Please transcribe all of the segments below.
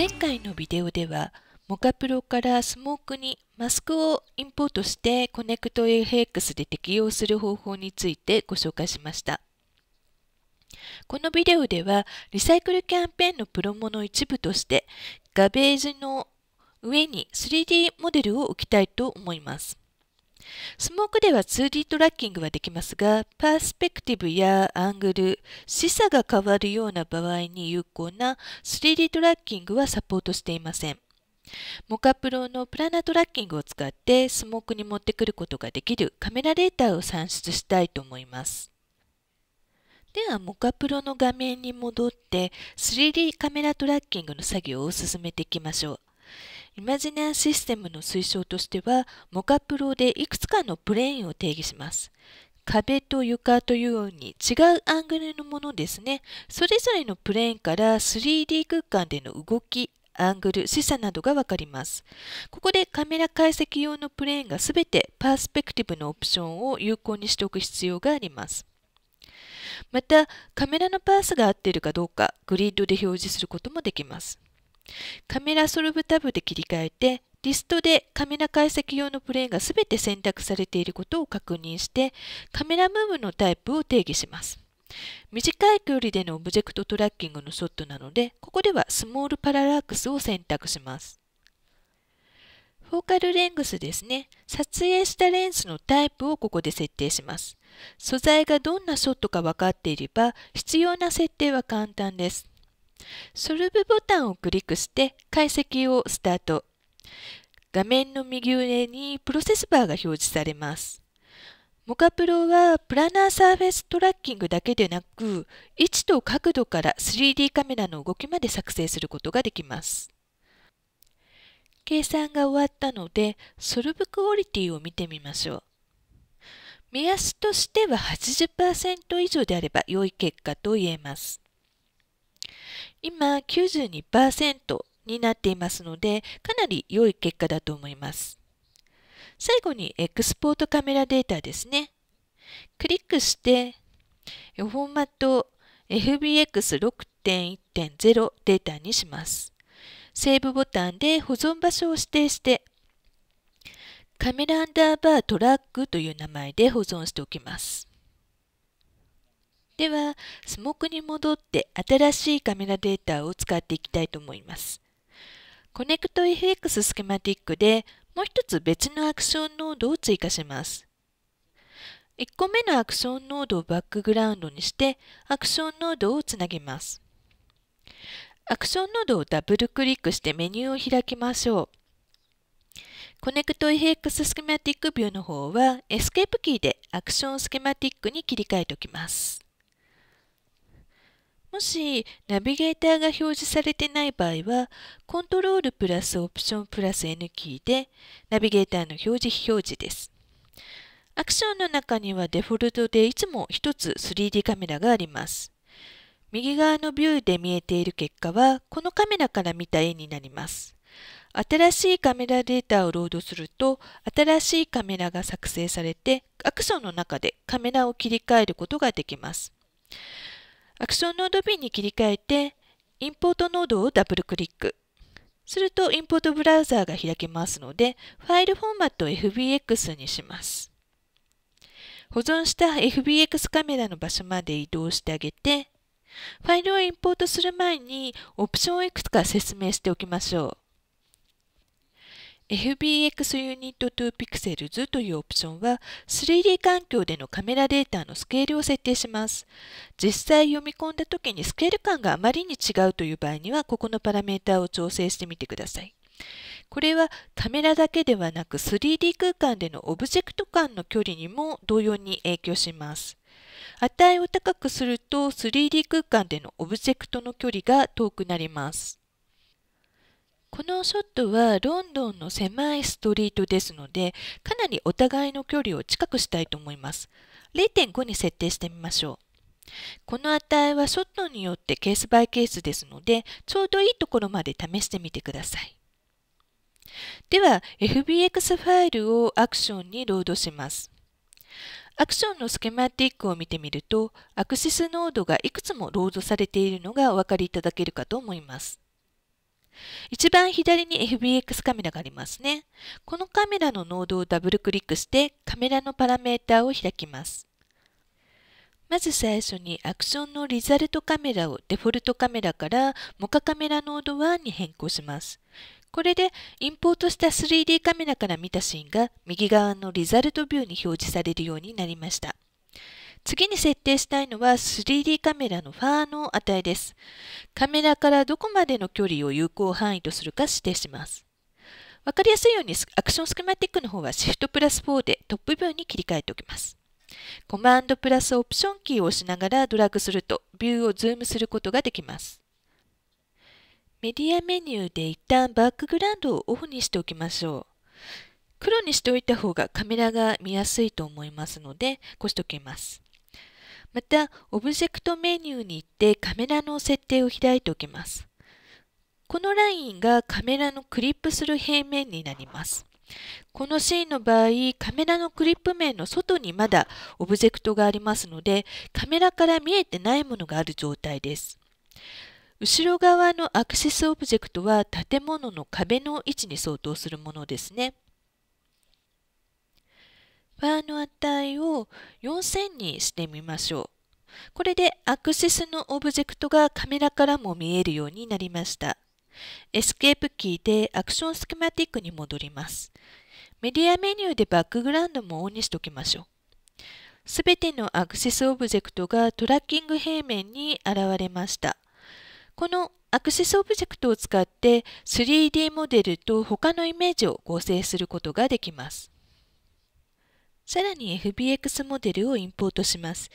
前回のビデオではモカプロからスモークにマスクをインポートしてコネクト FX で適用する方法についてご紹介しました。このビデオではリサイクルキャンペーンのプロモの一部としてガベージの上に 3D モデルを置きたいと思います。スモークでは 2D トラッキングはできますが、パースペクティブやアングル、視差が変わるような場合に有効な 3D トラッキングはサポートしていません。モカプロのプラナトラッキングを使ってスモークに持ってくることができるカメラレーターを算出したいと思います。では、モカプロの画面に戻って 3D カメラトラッキングの作業を進めていきましょう。イマジナアシステムの推奨としては、モカプロでいくつかのプレーンを定義します。壁と床というように違うアングルのものですね。それぞれのプレーンから 3D 空間での動き、アングル、示唆などがわかります。ここでカメラ解析用のプレーンがすべてパースペクティブのオプションを有効にしておく必要があります。また、カメラのパースが合っているかどうか、グリッドで表示することもできます。カメラソルブタブで切り替えてリストでカメラ解析用のプレーンが全て選択されていることを確認してカメラムーブのタイプを定義します。短い距離でのオブジェクトトラッキングのショットなのでここではスモールパララックスを選択します。フォーカルレングスですね。撮影したレンズのタイプをここで設定します。素材がどんなショットか分かっていれば必要な設定は簡単です。ソルブボタンをクリックして解析をスタート。画面の右上にプロセスバーが表示されます。モカプロはプランナーサーフェストラッキングだけでなく位置と角度から 3D カメラの動きまで作成することができます。計算が終わったのでソルブクオリティを見てみましょう。目安としては80%以上であれば良い結果と言えます。今92%になっていますのでかなり良い結果だと思います。最後にエクスポートカメラデータですね。クリックしてフォーマット FBX6.1.0 データにします。セーブボタンで保存場所を指定してカメラアンダーバートラックという名前で保存しておきます。では、スモークに戻って新しいカメラデータを使っていきたいと思います。コネクト FX スケマティックでもう一つ別のアクションノードを追加します。1個目のアクションノードをバックグラウンドにしてアクションノードをつなげます。アクションノードをダブルクリックしてメニューを開きましょう。コネクト FX スケマティックビューの方はエスケープキーでアクションスケマティックに切り替えておきます。もし、ナビゲーターが表示されてない場合は、コントロールプラスオプションプラス N キーで、ナビゲーターの表示非表示です。アクションの中にはデフォルトでいつも1つ 3D カメラがあります。右側のビューで見えている結果は、このカメラから見た絵になります。新しいカメラデータをロードすると、新しいカメラが作成されて、アクションの中でカメラを切り替えることができます。アクションノード B に切り替えて、インポートノードをダブルクリック。すると、インポートブラウザーが開けますので、ファイルフォーマットを FBX にします。保存した FBX カメラの場所まで移動してあげて、ファイルをインポートする前にオプションをいくつか説明しておきましょう。FBX ユニット2 Pixels というオプションは 3D 環境でのカメラデータのスケールを設定します。実際読み込んだ時にスケール感があまりに違うという場合にはここのパラメータを調整してみてください。これはカメラだけではなく 3D 空間でのオブジェクト間の距離にも同様に影響します。値を高くすると 3D 空間でのオブジェクトの距離が遠くなります。このショットはロンドンの狭いストリートですのでかなりお互いの距離を近くしたいと思います0.5に設定してみましょうこの値はショットによってケースバイケースですのでちょうどいいところまで試してみてくださいでは FBX ファイルをアクションにロードしますアクションのスケマティックを見てみるとアクシスノードがいくつもロードされているのがお分かりいただけるかと思います一番左に FBX カメラがありますね。このカメラのノードをダブルクリックしてカメラのパラメータを開きます。まず最初にアクションのリザルトカメラをデフォルトカメラからモカカメラノード1に変更します。これでインポートした 3D カメラから見たシーンが右側のリザルトビューに表示されるようになりました。次に設定したいのは 3D カメラのファーの値です。カメラからどこまでの距離を有効範囲とするか指定します。わかりやすいようにアクションスキマティックの方は Shift プラス4でトップビューに切り替えておきます。コマンドプラスオプションキーを押しながらドラッグするとビューをズームすることができます。メディアメニューで一旦バックグラウンドをオフにしておきましょう。黒にしておいた方がカメラが見やすいと思いますので、こしておきます。また、オブジェクトメニューに行ってカメラの設定を開いておきます。このラインがカメラのクリップする平面になります。このシーンの場合、カメラのクリップ面の外にまだオブジェクトがありますので、カメラから見えてないものがある状態です。後ろ側のアクシスオブジェクトは建物の壁の位置に相当するものですね。ーの値を4000にしてみましょう。これでアクセスのオブジェクトがカメラからも見えるようになりました。エスケープキーでアクションスキマティックに戻ります。メディアメニューでバックグラウンドもオンにしておきましょう。すべてのアクセスオブジェクトがトラッキング平面に現れました。このアクセスオブジェクトを使って 3D モデルと他のイメージを合成することができます。さらに FBX モデルをインポートします。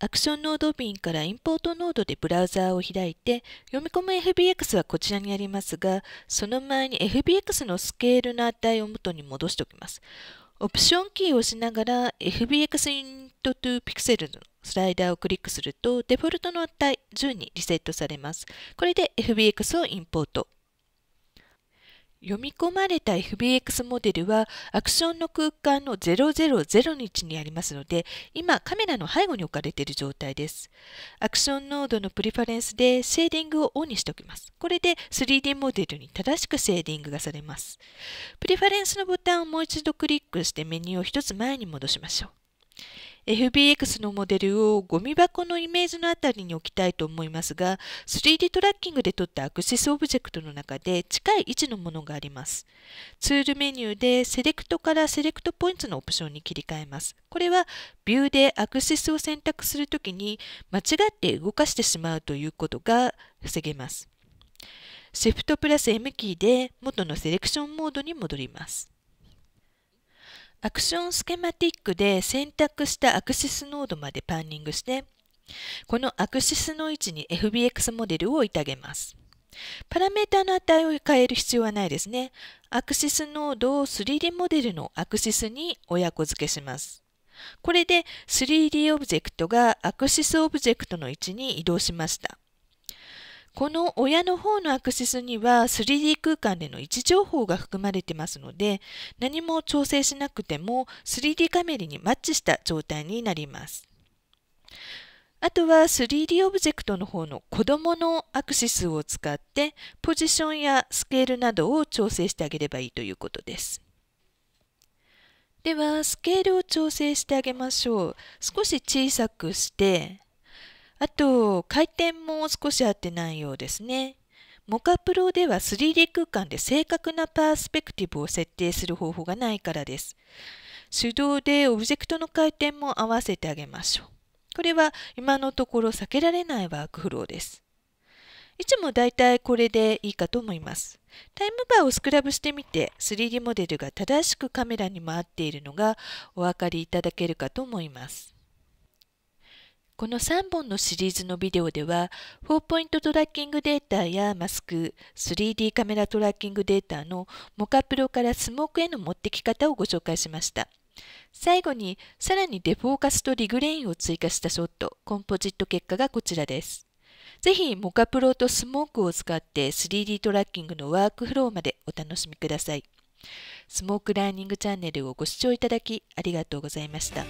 アクションノードビンからインポートノードでブラウザーを開いて、読み込む FBX はこちらにありますが、その前に FBX のスケールの値を元に戻しておきます。オプションキーを押しながら FBX イントトゥピクセルのスライダーをクリックすると、デフォルトの値10にリセットされます。これで FBX をインポート。読み込まれた FBX モデルはアクションの空間の000のにありますので今カメラの背後に置かれている状態ですアクションノードのプリファレンスでシェーディングをオンにしておきますこれで 3D モデルに正しくシェーディングがされますプリファレンスのボタンをもう一度クリックしてメニューを一つ前に戻しましょう FBX のモデルをゴミ箱のイメージのあたりに置きたいと思いますが 3D トラッキングで撮ったアクセスオブジェクトの中で近い位置のものがありますツールメニューでセレクトからセレクトポイントのオプションに切り替えますこれはビューでアクセスを選択するときに間違って動かしてしまうということが防げますシフトプラス M キーで元のセレクションモードに戻りますアクションスケマティックで選択したアクシスノードまでパンニングして、このアクシスの位置に FBX モデルをいあげます。パラメータの値を変える必要はないですね。アクシスノードを 3D モデルのアクシスに親子付けします。これで 3D オブジェクトがアクシスオブジェクトの位置に移動しました。この親の方のアクセスには 3D 空間での位置情報が含まれてますので何も調整しなくても 3D カメラにマッチした状態になります。あとは 3D オブジェクトの方の子供のアクシスを使ってポジションやスケールなどを調整してあげればいいということです。ではスケールを調整してあげましょう。少し小さくしてあと、回転も少し合ってないようですね。モカプロでは 3D 空間で正確なパースペクティブを設定する方法がないからです。手動でオブジェクトの回転も合わせてあげましょう。これは今のところ避けられないワークフローです。いつもだいたいこれでいいかと思います。タイムバーをスクラブしてみて 3D モデルが正しくカメラにも合っているのがお分かりいただけるかと思います。この3本のシリーズのビデオでは、4ポイントトラッキングデータやマスク、3D カメラトラッキングデータのモカプロからスモークへの持ってき方をご紹介しました。最後に、さらにデフォーカスとリグレインを追加したショット、コンポジット結果がこちらです。ぜひ、モカプロとスモークを使って 3D トラッキングのワークフローまでお楽しみください。スモークラーニングチャンネルをご視聴いただきありがとうございました。